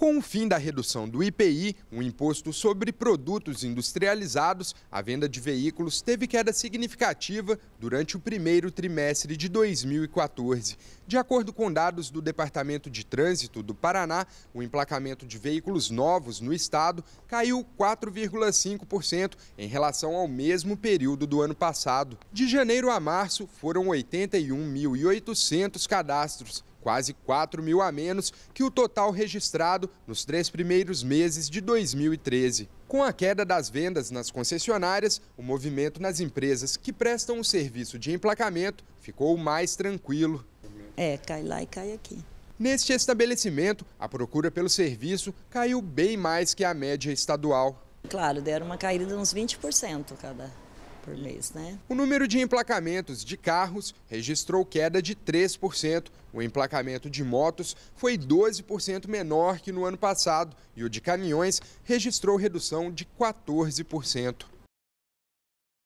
Com o fim da redução do IPI, um imposto sobre produtos industrializados, a venda de veículos teve queda significativa durante o primeiro trimestre de 2014. De acordo com dados do Departamento de Trânsito do Paraná, o emplacamento de veículos novos no estado caiu 4,5% em relação ao mesmo período do ano passado. De janeiro a março, foram 81.800 cadastros quase 4 mil a menos que o total registrado nos três primeiros meses de 2013. Com a queda das vendas nas concessionárias, o movimento nas empresas que prestam o serviço de emplacamento ficou mais tranquilo. É, cai lá e cai aqui. Neste estabelecimento, a procura pelo serviço caiu bem mais que a média estadual. Claro, deram uma caída de uns 20% cada por mês. Né? O número de emplacamentos de carros registrou queda de 3%. O emplacamento de motos foi 12% menor que no ano passado e o de caminhões registrou redução de 14%.